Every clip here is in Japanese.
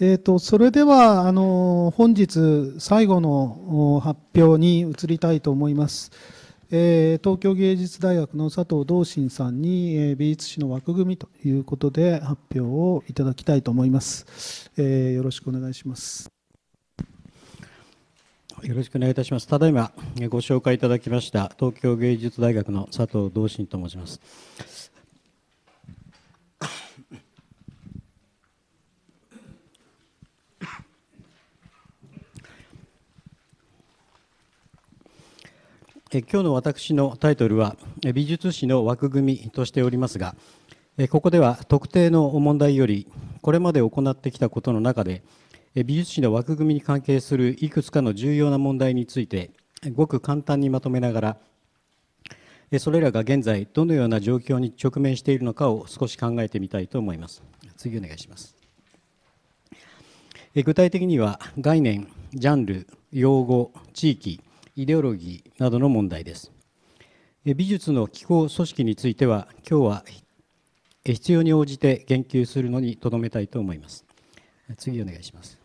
えーと、それではあの本日最後の発表に移りたいと思います、えー、東京芸術大学の佐藤道信さんに、えー、美術史の枠組みということで発表をいただきたいと思います、えー、よろしくお願いしますよろしくお願いいたしますただいまご紹介いただきました東京芸術大学の佐藤道信と申しますえ今日の私のタイトルは美術史の枠組みとしておりますがここでは特定の問題よりこれまで行ってきたことの中で美術史の枠組みに関係するいくつかの重要な問題についてごく簡単にまとめながらそれらが現在どのような状況に直面しているのかを少し考えてみたいと思います次お願いします具体的には概念ジャンル用語地域イデオロギーなどの問題です美術の機構組織については今日は必要に応じて言及するのにとどめたいと思います次お願いします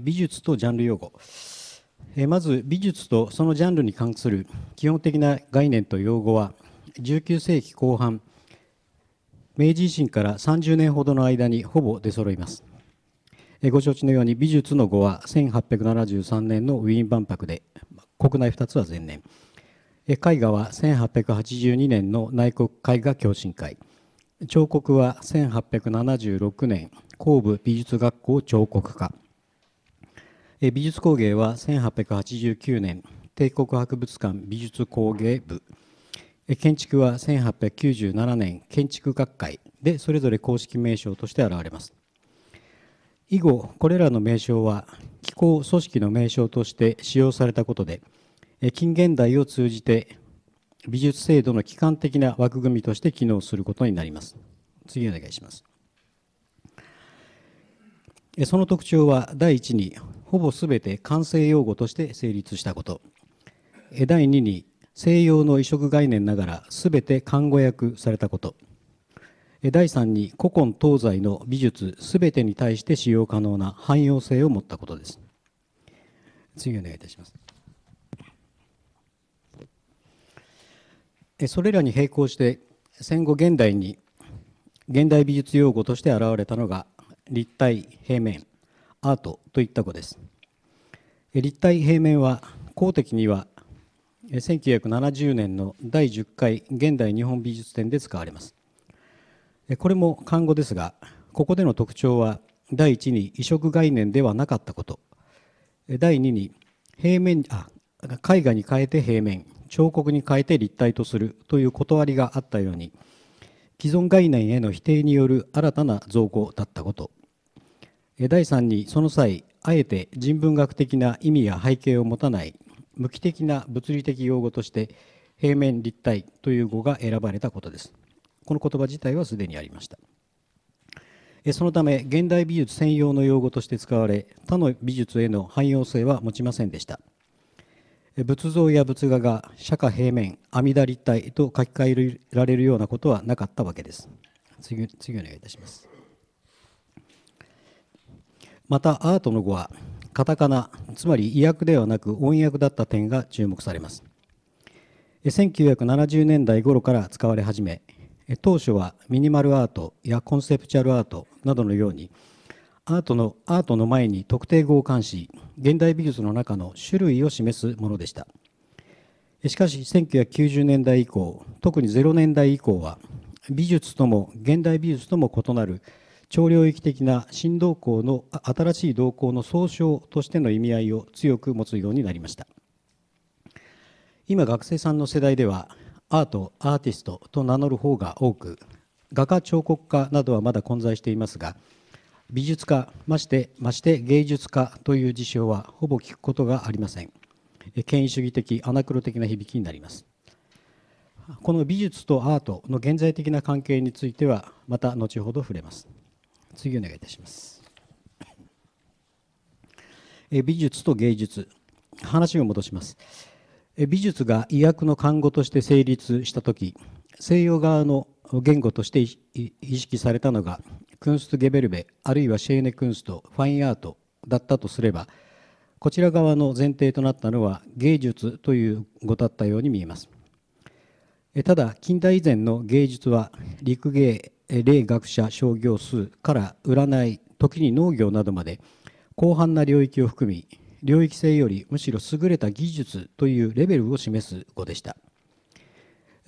美術とジャンル用語まず美術とそのジャンルに関する基本的な概念と用語は19世紀後半明治維新から30年ほどの間にほぼ出揃いますご承知のように美術の語は1873年のウィーン万博で国内2つは前年絵画は1882年の内国絵画共進会彫刻は1876年神戸美術学校彫刻科美術工芸は1889年帝国博物館美術工芸部建築は1897年建築学会でそれぞれ公式名称として現れます以後これらの名称は機構組織の名称として使用されたことで近現代を通じて美術制度の基幹的な枠組みとして機能することになります次お願いしますその特徴は第1にほぼ全て完成用語として成立したこと第2に西洋の移植概念ながら全て看護訳されたこと第3に古今東西の美術すべてに対して使用可能な汎用性を持ったことです次お願いいたしますそれらに並行して戦後現代に現代美術用語として現れたのが立体平面アートといった語です立体平面は公的には1970年の第10回現代日本美術展で使われますこれも看護ですがここでの特徴は第1に移植概念ではなかったこと第2に平面あ絵画に変えて平面彫刻に変えて立体とするという断りがあったように既存概念への否定による新たな造語だったこと第3にその際あえて人文学的な意味や背景を持たない無機的な物理的用語として平面立体という語が選ばれたことです。この言葉自体はすでにありましたそのため現代美術専用の用語として使われ他の美術への汎用性は持ちませんでした仏像や仏画が釈迦平面阿弥陀立体と書き換えられるようなことはなかったわけです次次お願いいたしますまたアートの語はカタカナつまり意訳ではなく音訳だった点が注目されます1970年代頃から使われ始め当初はミニマルアートやコンセプチュアルアートなどのようにアートのアートの前に特定語を冠し現代美術の中の種類を示すものでしたしかし1990年代以降特に0年代以降は美術とも現代美術とも異なる超領域的な新動向の新しい動向の総称としての意味合いを強く持つようになりました今学生さんの世代ではアートアーティストと名乗る方が多く画家彫刻家などはまだ混在していますが美術家ましてまして芸術家という事象はほぼ聞くことがありません権威主義的アナクロ的な響きになりますこの美術とアートの現在的な関係についてはまた後ほど触れます次お願いいたします美術と芸術話を戻します美術が医薬の看護として成立した時西洋側の言語として意識されたのがクンスト・ゲベルベあるいはシェーネ・クンストファインアートだったとすればこちら側の前提となったのは芸術という語だったように見えますただ近代以前の芸術は陸芸霊学者商業数から占い時に農業などまで広範な領域を含み領域性よりむしろ優れた技術というレベルを示す語でした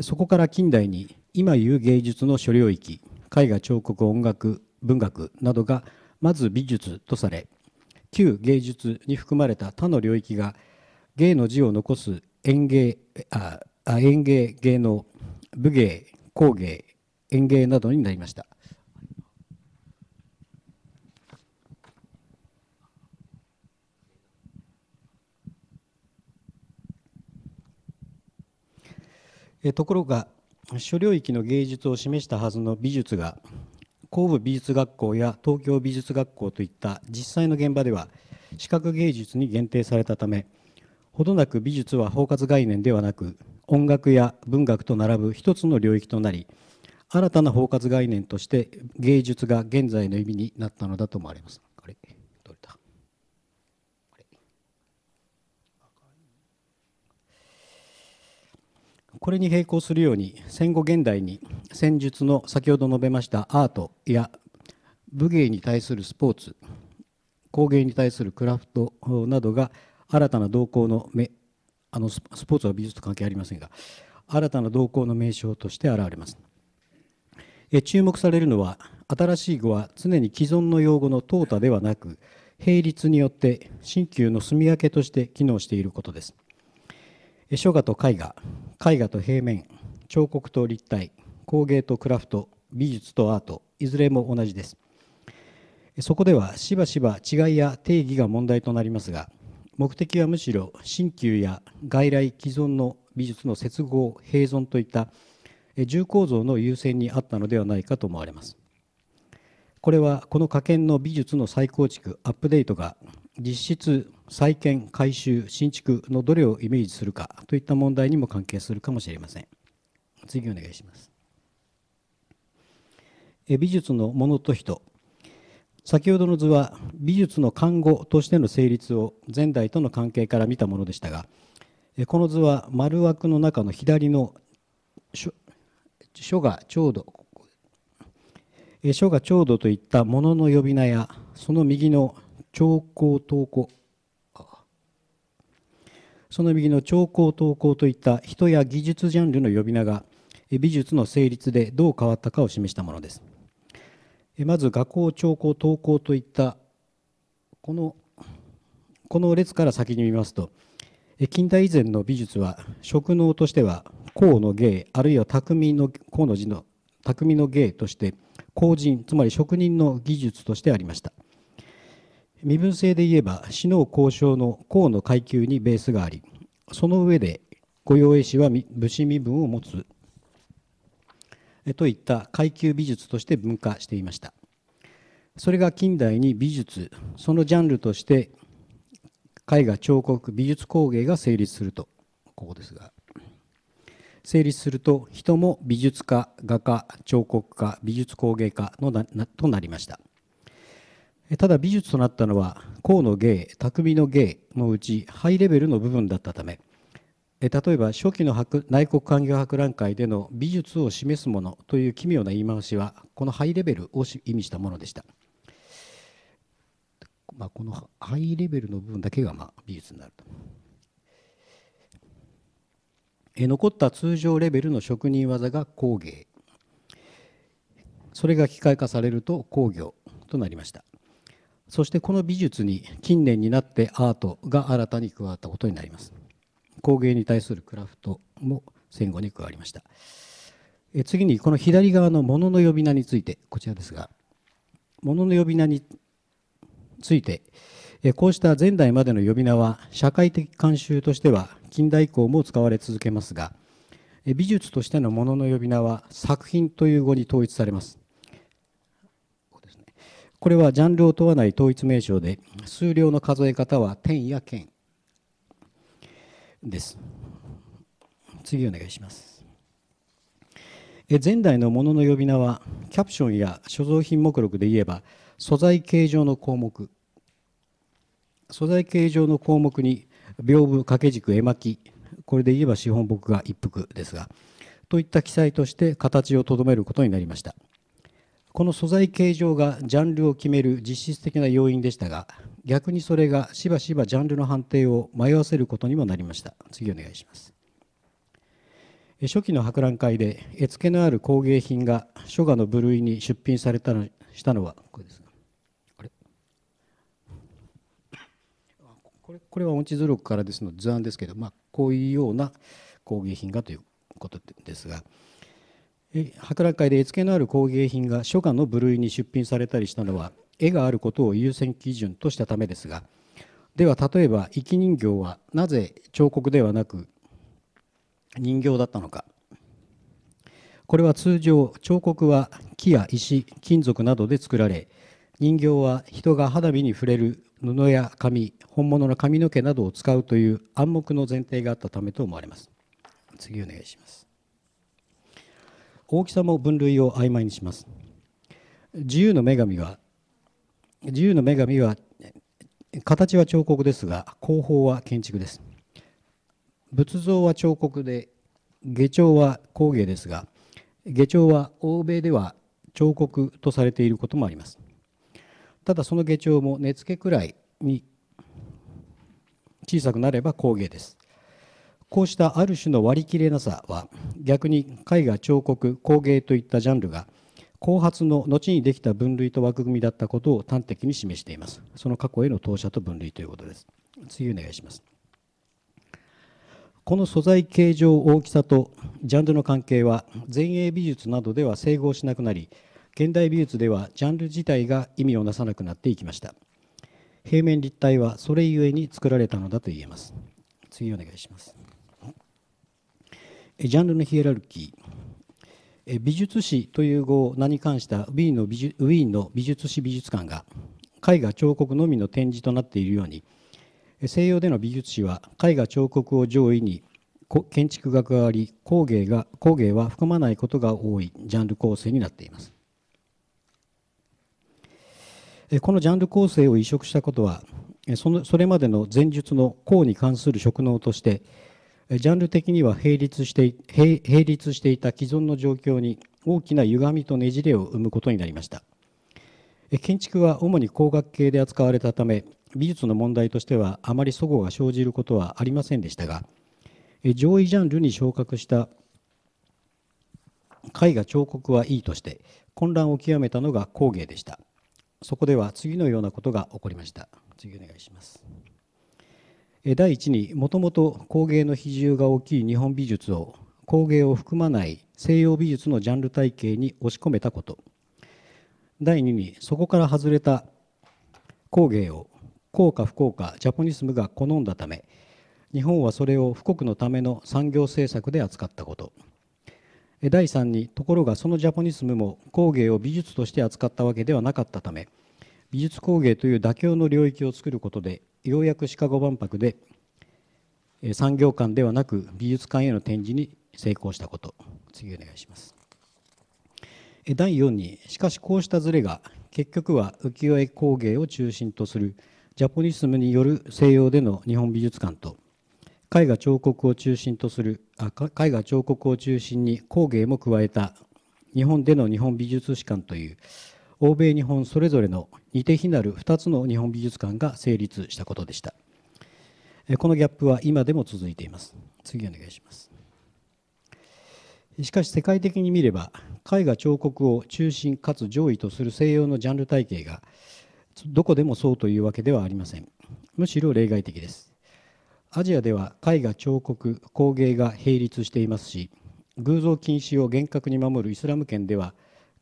そこから近代に今いう芸術の諸領域絵画彫刻音楽文学などがまず美術とされ旧芸術に含まれた他の領域が芸の字を残す園芸あ園芸芸能武芸工芸園芸などになりましたところが諸領域の芸術を示したはずの美術が神戸美術学校や東京美術学校といった実際の現場では視覚芸術に限定されたためほどなく美術は包括概念ではなく音楽や文学と並ぶ一つの領域となり新たな包括概念として芸術が現在の意味になったのだと思われます。あれこれに並行するように戦後現代に戦術の先ほど述べましたアートや武芸に対するスポーツ工芸に対するクラフトなどが新たな動向のめあのスポーツは美術と関係ありませんが新たな動向の名称として現れますえ注目されるのは新しい語は常に既存の用語の淘汰ではなく並立によって新旧の住み分けとして機能していることです書画と絵画絵画と平面彫刻と立体工芸とクラフト美術とアートいずれも同じですそこではしばしば違いや定義が問題となりますが目的はむしろ新旧や外来既存の美術の接合併存といった重構造の優先にあったのではないかと思われますこれはこの科研の美術の再構築アップデートが実質再建、改修、新築のどれをイメージするかといった問題にも関係するかもしれません。次お願いします。美術のものと人。先ほどの図は美術の看護としての成立を前代との関係から見たものでしたが、この図は丸枠の中の左の書書がちょうど書がちょうどといったものの呼び名やその右の兆候投稿その右の兆候投稿といった人や技術ジャンルの呼び名が美術の成立でどう変わったかを示したものですまず画工兆候投稿といったこのこの列から先に見ますと近代以前の美術は職能としては公の芸あるいは匠の公の字の匠の芸として工人つまり職人の技術としてありました身分制で言えば、死の交渉の公の階級にベースがあり、その上で御用絵師は武士身分を持つといった階級美術として分化していましたそれが近代に美術そのジャンルとして絵画彫刻美術工芸が成立するとここですが成立すると人も美術家画家彫刻家美術工芸家のとなりましたただ美術となったのは項の芸匠の芸のうちハイレベルの部分だったため例えば初期の内国官業博覧会での美術を示すものという奇妙な言い回しはこのハイレベルを意味したものでした、まあ、このハイレベルの部分だけがまあ美術になると残った通常レベルの職人技が工芸それが機械化されると工業となりましたそしてこの美術に近年になってアートが新たに加わったことになります工芸に対するクラフトも戦後に加わりましたえ次にこの左側の「物の呼び名」についてこちらですが「物の呼び名」についてえこうした前代までの呼び名は社会的慣習としては近代以降も使われ続けますが美術としてのものの呼び名は作品という語に統一されますこれはジャンルを問わない統一名称で数量の数え方は点や件です次お願いします前代のものの呼び名はキャプションや所蔵品目録で言えば素材形状の項目素材形状の項目に屏風掛け軸絵巻これで言えば資本木が一服ですがといった記載として形をとどめることになりましたこの素材形状がジャンルを決める実質的な要因でしたが逆にそれがしばしばジャンルの判定を迷わせることにもなりました次お願いします初期の博覧会で絵付けのある工芸品が書画の部類に出品されたのしたのはこれですれこれこれは音痴図録からですの図案ですけど、まあ、こういうような工芸品がということですが、博覧会で絵付けのある工芸品が書家の部類に出品されたりしたのは絵があることを優先基準としたためですがでは例えば生き人形はなぜ彫刻ではなく人形だったのかこれは通常彫刻は木や石金属などで作られ人形は人が肌身に触れる布や紙本物の髪の毛などを使うという暗黙の前提があったためと思われます次お願いします大きさも分類を曖昧にします自由の女神は自由の女神は形は彫刻ですが工法は建築です仏像は彫刻で下彫は工芸ですが下彫は欧米では彫刻とされていることもありますただその下彫も根付けくらいに小さくなれば工芸ですこうしたある種の割り切れなさは逆に絵画彫刻工芸といったジャンルが後発の後にできた分類と枠組みだったことを端的に示していますその過去への投射と分類ということです次お願いしますこの素材形状大きさとジャンルの関係は前衛美術などでは整合しなくなり現代美術ではジャンル自体が意味をなさなくなっていきました平面立体はそれゆえに作られたのだと言えます次お願いしますジャンルのヒエラルキー美術史という語を名に関したウィーンの美術ウィーの美術史美術館が絵画彫刻のみの展示となっているように西洋での美術史は絵画彫刻を上位に建築学があり工芸が工芸は含まないことが多いジャンル構成になっていますこのジャンル構成を移植したことはそのそれまでの前述の項に関する職能としてジャンル的には並立して並立していた既存の状況に大きな歪みとねじれを生むことになりました建築は主に工学系で扱われたため美術の問題としてはあまり齟齬が生じることはありませんでしたが上位ジャンルに昇格した絵画彫刻はいいとして混乱を極めたのが工芸でしたそこでは次のようなことが起こりました次お願いします第一にもともと工芸の比重が大きい日本美術を工芸を含まない西洋美術のジャンル体系に押し込めたこと第2にそこから外れた工芸を幸か不幸かジャポニスムが好んだため日本はそれを富国のための産業政策で扱ったこと第3にところがそのジャポニスムも工芸を美術として扱ったわけではなかったため美術工芸という妥協の領域を作ることでようやくシカゴ万博で産業館ではなく美術館への展示に成功したこと次お願いします第4にしかしこうしたズレが結局は浮世絵工芸を中心とするジャポニスムによる西洋での日本美術館と絵画彫刻を中心とするあ絵画彫刻を中心に工芸も加えた日本での日本美術史館という欧米日本それぞれの似て非なる2つの日本美術館が成立したことでしたこのギャップは今でも続いています次お願いしますしかし世界的に見れば絵画彫刻を中心かつ上位とする西洋のジャンル体系がどこでもそうというわけではありませんむしろ例外的ですアジアでは絵画彫刻工芸が並立していますし偶像禁止を厳格に守るイスラム圏では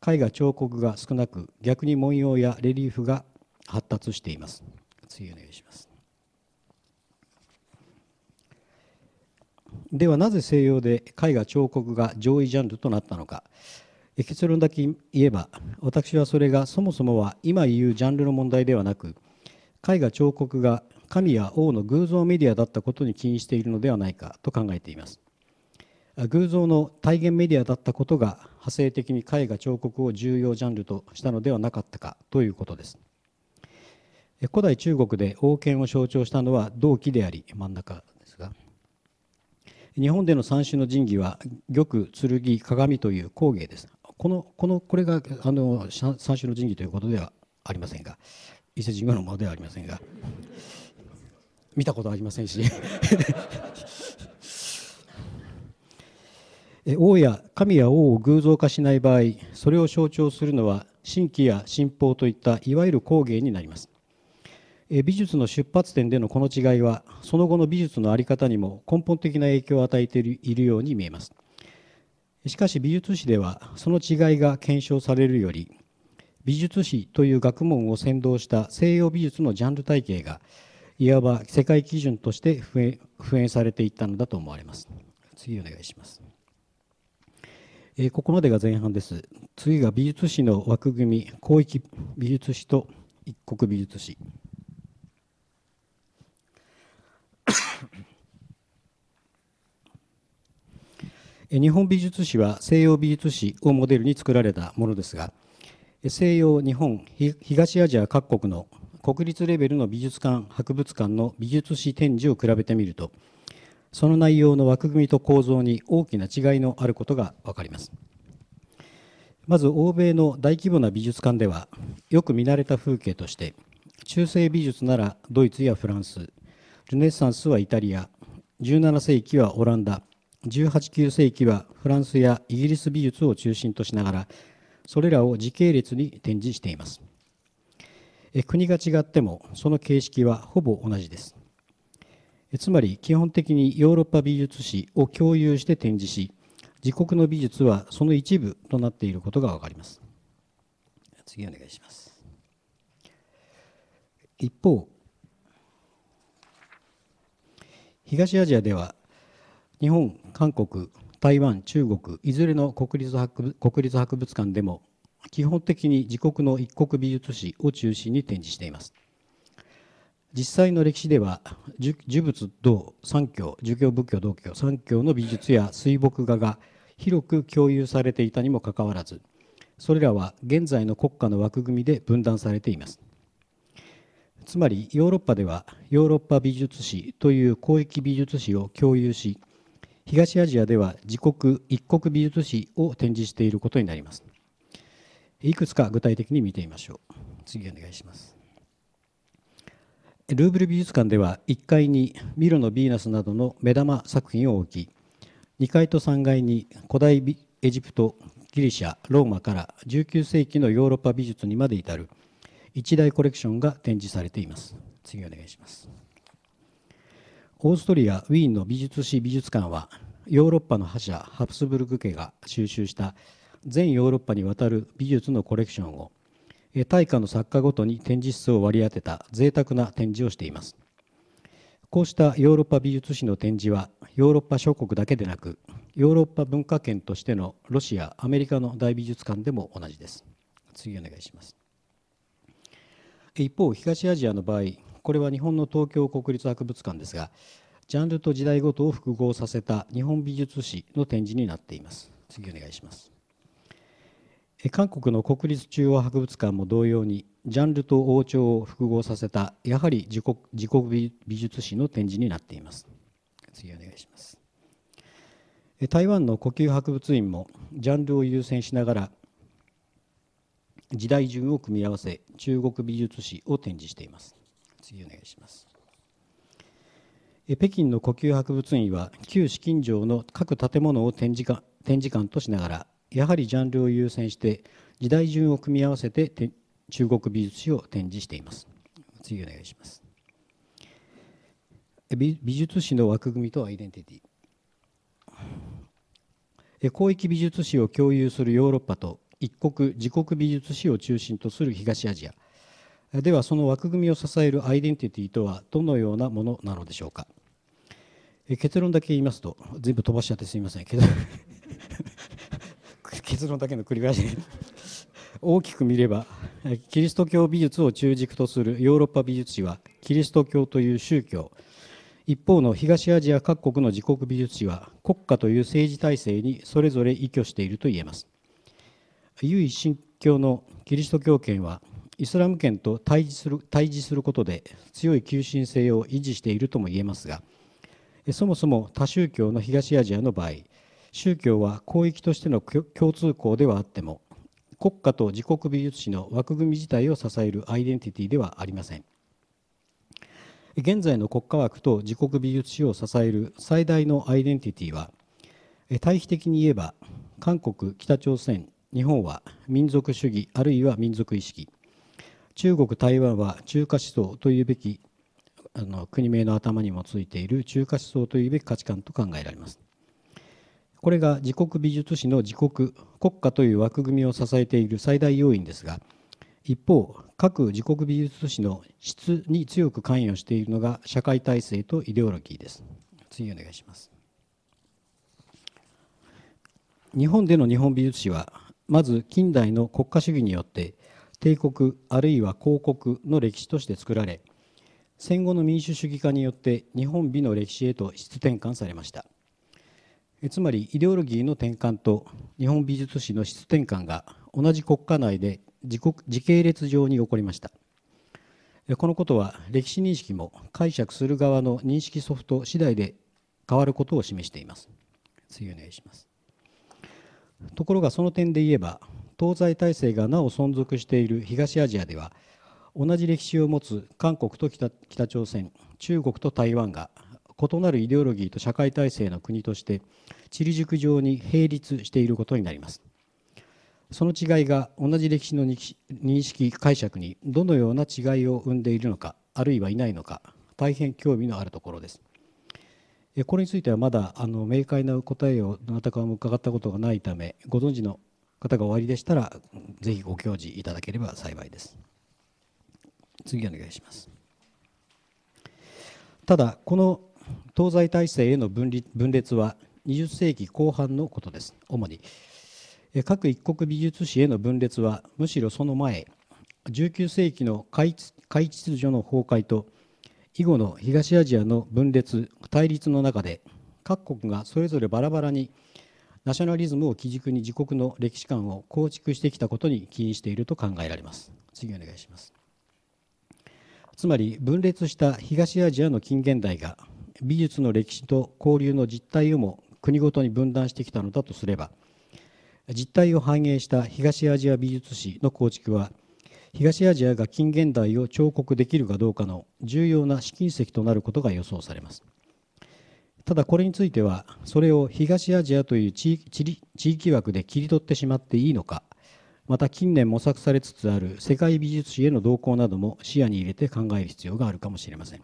絵画彫刻が少なく逆に文様やレリーフが発達しています次お願いしますではなぜ西洋で絵画彫刻が上位ジャンルとなったのか結論だけ言えば私はそれがそもそもは今言うジャンルの問題ではなく絵画彫刻が神や王の偶像メディアだったことに起因しているのではないかと考えています偶像の体現メディアだったことが派生的に絵画彫刻を重要ジャンルとしたのではなかったかということです古代中国で王権を象徴したのは銅器であり真ん中ですが日本での三種の神器は玉剣鏡という工芸ですこのこのこれがあの三種の神器ということではありませんが伊勢神宮のものではありませんが見たことありませんし王や神や王を偶像化しない場合それを象徴するのは神器や神宝といったいわゆる工芸になります美術の出発点でのこの違いはその後の美術の在り方にも根本的な影響を与えているように見えますしかし美術史ではその違いが検証されるより美術史という学問を先導した西洋美術のジャンル体系がいわば世界基準として普遍されていったのだと思われます次お願いしますえここまでが前半です。次が美術史の枠組み、広域美術史と一国美術史。日本美術史は西洋美術史をモデルに作られたものですが西洋日本東アジア各国の国立レベルの美術館博物館の美術史展示を比べてみるとその内容の枠組みと構造に大きな違いのあることが分かりますまず欧米の大規模な美術館ではよく見慣れた風景として中世美術ならドイツやフランスルネッサンスはイタリア17世紀はオランダ189世紀はフランスやイギリス美術を中心としながらそれらを時系列に展示しています国が違ってもその形式はほぼ同じですつまり基本的にヨーロッパ美術史を共有して展示し自国の美術はその一部となっていることが分かります次お願いします一方東アジアでは日本韓国台湾中国いずれの国立国立博物館でも基本的に自国の一国美術史を中心に展示しています実際の歴史では呪仏道三教儒教仏教道教三教の美術や水墨画が広く共有されていたにもかかわらずそれらは現在の国家の枠組みで分断されていますつまりヨーロッパではヨーロッパ美術史という広域美術史を共有し東アジアでは自国一国美術史を展示していることになりますいくつか具体的に見てみましょう次お願いしますルーブル美術館では1階にミロのヴィーナスなどの目玉作品を置き2階と3階に古代エジプトギリシャローマから19世紀のヨーロッパ美術にまで至る一大コレクションが展示されています次お願いしますオーストリア・ウィーンの美術史美術館はヨーロッパの覇者ハプスブルク家が収集した全ヨーロッパにわたる美術のコレクションを大化の作家ごとに展示室を割り当てた贅沢な展示をしていますこうしたヨーロッパ美術史の展示はヨーロッパ諸国だけでなくヨーロッパ文化圏としてのロシアアメリカの大美術館でも同じです次お願いします一方東アジアの場合これは日本の東京国立博物館ですがジャンルと時代ごとを複合させた日本美術史の展示になっています次お願いします韓国の国立中央博物館も同様にジャンルと王朝を複合させたやはり自国自国美術史の展示になっています次お願いします台湾の呼吸博物院もジャンルを優先しながら時代順を組み合わせ中国美術史を展示しています次お願いします北京の呼吸博物院は旧紫禁城の各建物を展示館展示館としながらやはりジャンルを優先して時代順を組み合わせて中国美術史を展示しています次お願いします美術史の枠組みとアイデンティティ広域美術史を共有するヨーロッパと一国自国美術史を中心とする東アジアではその枠組みを支えるアイデンティティとはどのようなものなのでしょうか結論だけ言いますと全部飛ばしちゃってすみませんけど結論だけの繰り返し 大きく見ればキリスト教美術を中軸とするヨーロッパ美術史はキリスト教という宗教一方の東アジア各国の自国美術史は国家という政治体制にそれぞれ依拠していると言えます唯一神教のキリスト教圏はイスラム圏と対峙する対峙することで強い求心性を維持しているとも言えますがそもそも他宗教の東アジアの場合宗教は広域としての共通項ではあっても国家と自国美術史の枠組み自体を支えるアイデンティティではありません現在の国家枠と自国美術史を支える最大のアイデンティティは対比的に言えば韓国北朝鮮日本は民族主義あるいは民族意識中国台湾は中華思想というべきあの国名の頭にもついている中華思想というべき価値観と考えられますこれが自国美術史の自国国家という枠組みを支えている最大要因ですが一方各自国美術史の質に強く関与しているのが社会体制とイデオロギーです次お願いします日本での日本美術史はまず近代の国家主義によって帝国あるいは公国の歴史として作られ戦後の民主主義化によって日本美の歴史へと質転換されましたつまりイデオロギーの転換と日本美術史の質転換が同じ国家内で時系列上に起こりましたこのことは歴史認識も解釈する側の認識ソフト次第で変わることを示しています次お願いしますところがその点で言えば東西体制がなお存続している東アジアでは同じ歴史を持つ韓国と北朝鮮中国と台湾が異なるイデオロギーと社会体制の国として地理塾上に並立していることになりますその違いが同じ歴史の認識解釈にどのような違いを生んでいるのかあるいはいないのか大変興味のあるところですこれについてはまだあの明快な答えをどなたかも伺ったことがないためご存知の方がおありでしたらぜひご教示いただければ幸いです次お願いしますただこの東西体制への分離分裂は20世紀後半のことです主に各一国美術史への分裂はむしろその前19世紀の開秩序の崩壊と以後の東アジアの分裂対立の中で各国がそれぞれバラバラにナショナリズムを基軸に自国の歴史観を構築してきたことに起因していると考えられます次お願いしますつまり分裂した東アジアの近現代が美術の歴史と交流の実態をも国ごとに分断してきたのだとすれば実態を反映した東アジア美術史の構築は東アジアが近現代を彫刻できるかどうかの重要な試金石となることが予想されますただこれについてはそれを東アジアという地域枠で切り取ってしまっていいのかまた近年模索されつつある世界美術史への動向なども視野に入れて考える必要があるかもしれません。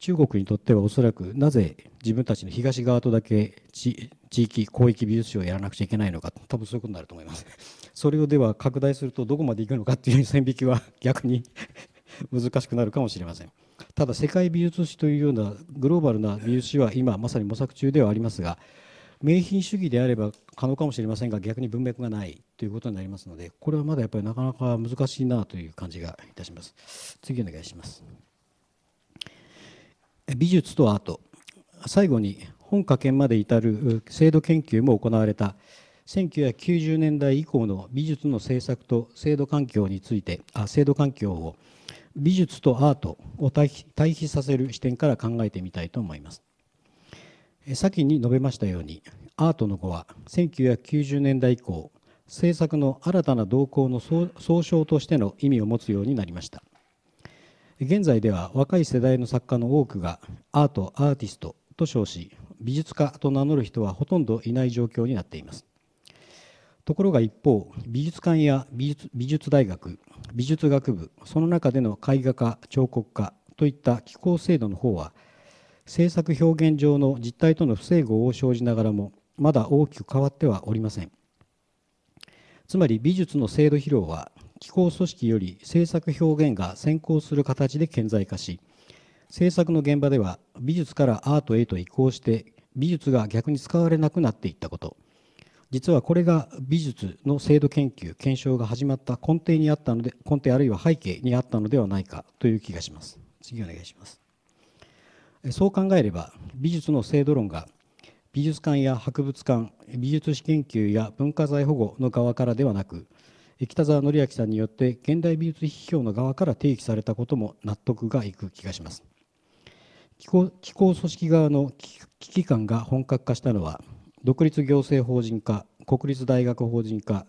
中国にとってはおそらくなぜ自分たちの東側とだけ地域広域美術史をやらなくちゃいけないのか多分そういうことになると思います。それをでは拡大するとどこまでいくのかっていう線引きは 逆に 難しくなるかもしれません。ただ世界美術史というようなグローバルな美術史は今まさに模索中ではありますが名品主義であれば可能かもしれませんが逆に文脈がないということになりますのでこれはまだやっぱりなかなか難しいなという感じがいたします。次お願いします。美術とアート最後に本科研まで至る制度研究も行われた1990年代以降の美術の政策と制度環境についてあ制度環境を美術とアートを対比させる視点から考えてみたいと思います先に述べましたようにアートの語は1990年代以降政策の新たな動向の総称としての意味を持つようになりました現在では若い世代の作家の多くがアートアーティストと称し美術家と名乗る人はほとんどいない状況になっていますところが一方美術館や美術美術大学美術学部その中での絵画家彫刻家といった機構制度の方は制作表現上の実態との不整合を生じながらもまだ大きく変わってはおりませんつまり美術の制度疲労は機構組織より政策表現が先行する形で顕在化し政策の現場では美術からアートへと移行して美術が逆に使われなくなっていったこと実はこれが美術の制度研究検証が始まった根底にあったので根底あるいは背景にあったのではないかという気がします次お願いしますそう考えれば美術の制度論が美術館や博物館美術史研究や文化財保護の側からではなく北沢紀明さんによって現代美術批評の側から提起されたことも納得がいく気がします機構組織側の危機感が本格化したのは独立行政法人化国立大学法人化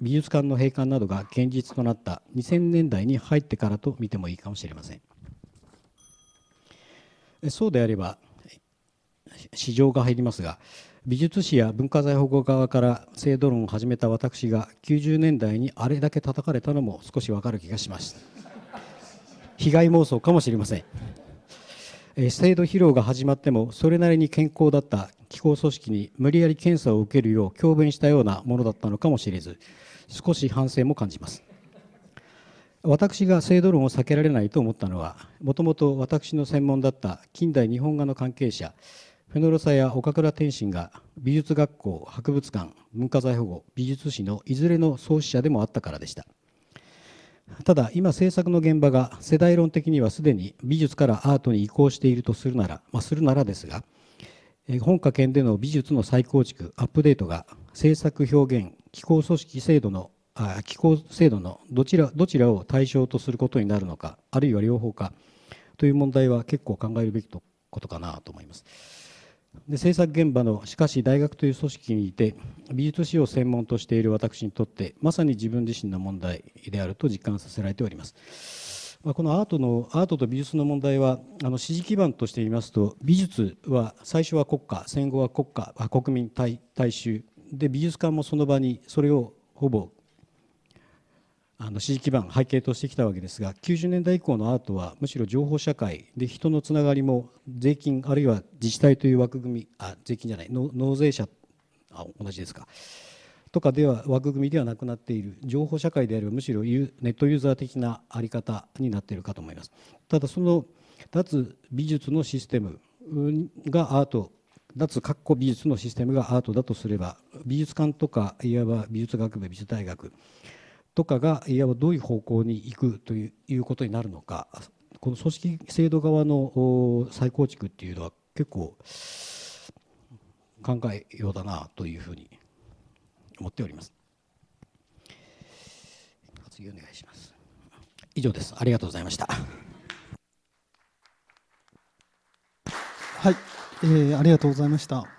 美術館の閉館などが現実となった2000年代に入ってからと見てもいいかもしれませんそうであれば市場が入りますが美術史や文化財保護側から制度論を始めた私が90年代にあれだけ叩かれたのも少しわかる気がしました被害妄想かもしれません、え制度疲労が始まってもそれなりに健康だった機構組織に無理やり検査を受けるよう強弁したようなものだったのかもしれず少し反省も感じます私が制度論を避けられないと思ったのはもともと私の専門だった近代日本画の関係者フェノロサや岡倉天心が美術学校博物館文化財保護美術史のいずれの創始者でもあったからでしたただ今制作の現場が世代論的にはすでに美術からアートに移行しているとするなら、まあ、するならですが本科研での美術の再構築アップデートが制作表現機構組織制度のあ機構制度のどちらどちらを対象とすることになるのかあるいは両方かという問題は結構考えるべきことかなと思います。で制作現場のしかし大学という組織にいて美術史を専門としている私にとってまさに自分自身の問題であると実感させられております、まあ、このアートのアートと美術の問題はあの支持基盤として言いますと美術は最初は国家戦後は国家国民大衆で美術館もその場にそれをほぼあの支持基盤背景としてきたわけですが90年代以降のアートはむしろ情報社会で人のつながりも税金あるいは自治体という枠組みあ税金じゃない納税者あ同じですかとかでは枠組みではなくなっている情報社会であればむしろネットユーザー的な在り方になっているかと思いますただその脱美術のシステムがアート脱括弧美術のシステムがアートだとすれば美術館とかいわば美術学部美術大学とかがいわばどういう方向に行くということになるのかこの組織制度側の再構築っていうのは結構考えようだなというふうに思っております。次お願いします。以上です。ありがとうございました。はい、えー、ありがとうございました。